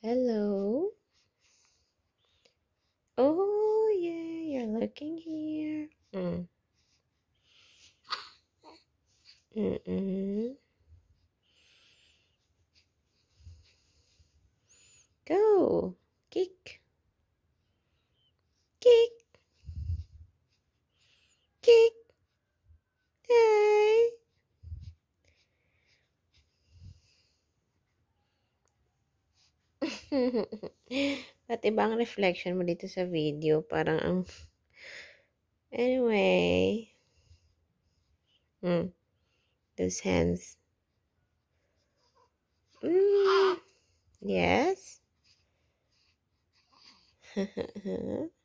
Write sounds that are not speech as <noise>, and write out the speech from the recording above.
Hello. Oh, yeah, you're looking here. Mm. Mm-mm. Go. Kick. Ba't <laughs> ibang reflection mo dito sa video? Parang ang... Anyway. Mm. Those hands. Mm. Yes? <laughs>